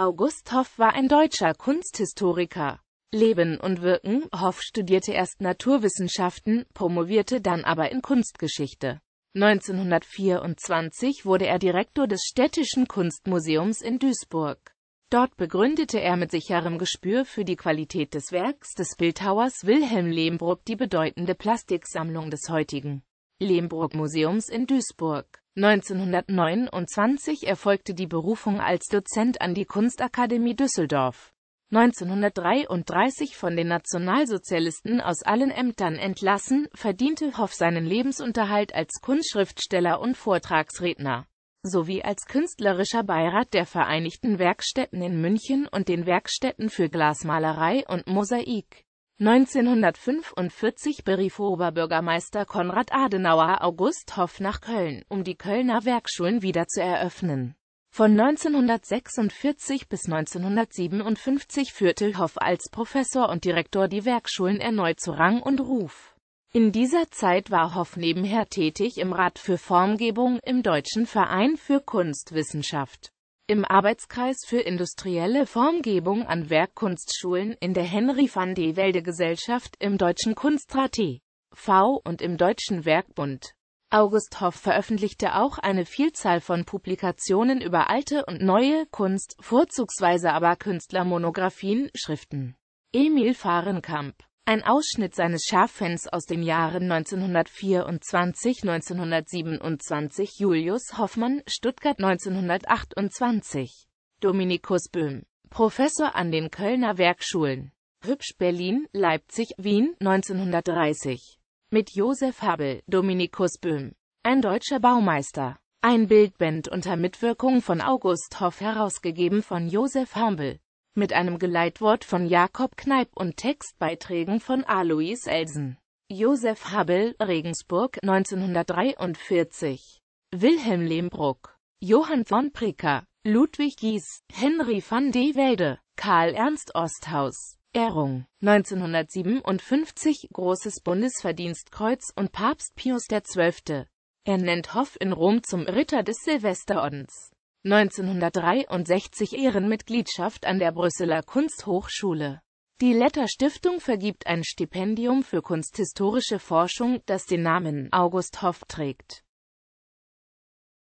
August Hoff war ein deutscher Kunsthistoriker. Leben und Wirken Hoff studierte erst Naturwissenschaften, promovierte dann aber in Kunstgeschichte. 1924 wurde er Direktor des Städtischen Kunstmuseums in Duisburg. Dort begründete er mit sicherem Gespür für die Qualität des Werks des Bildhauers Wilhelm Lehmbruck die bedeutende Plastiksammlung des heutigen Lehmburg-Museums in Duisburg. 1929 erfolgte die Berufung als Dozent an die Kunstakademie Düsseldorf. 1933 von den Nationalsozialisten aus allen Ämtern entlassen, verdiente Hoff seinen Lebensunterhalt als Kunstschriftsteller und Vortragsredner, sowie als künstlerischer Beirat der Vereinigten Werkstätten in München und den Werkstätten für Glasmalerei und Mosaik. 1945 berief Oberbürgermeister Konrad Adenauer August Hoff nach Köln, um die Kölner Werkschulen wieder zu eröffnen. Von 1946 bis 1957 führte Hoff als Professor und Direktor die Werkschulen erneut zu Rang und Ruf. In dieser Zeit war Hoff nebenher tätig im Rat für Formgebung im Deutschen Verein für Kunstwissenschaft. Im Arbeitskreis für industrielle Formgebung an Werkkunstschulen in der Henry van de Velde Gesellschaft im Deutschen Kunstrat V und im Deutschen Werkbund. August Hoff veröffentlichte auch eine Vielzahl von Publikationen über alte und neue Kunst, vorzugsweise aber Künstlermonographien, Schriften. Emil Fahrenkamp ein Ausschnitt seines Scharfens aus den Jahren 1924, 1927 Julius Hoffmann, Stuttgart 1928. Dominikus Böhm, Professor an den Kölner Werkschulen. Hübsch Berlin, Leipzig, Wien 1930. Mit Josef Habel, Dominikus Böhm. Ein deutscher Baumeister. Ein Bildband unter Mitwirkung von August Hoff herausgegeben von Josef Hambel mit einem Geleitwort von Jakob Kneip und Textbeiträgen von Alois Elsen. Josef Habbel, Regensburg, 1943. Wilhelm Lehmbruck, Johann von Pricker, Ludwig Gies, Henry van de Welde, Karl Ernst Osthaus, Ehrung, 1957 Großes Bundesverdienstkreuz und Papst Pius XII. Er nennt Hoff in Rom zum Ritter des Silvesterordens. 1963 Ehrenmitgliedschaft an der Brüsseler Kunsthochschule. Die Letter Stiftung vergibt ein Stipendium für kunsthistorische Forschung, das den Namen August Hoff trägt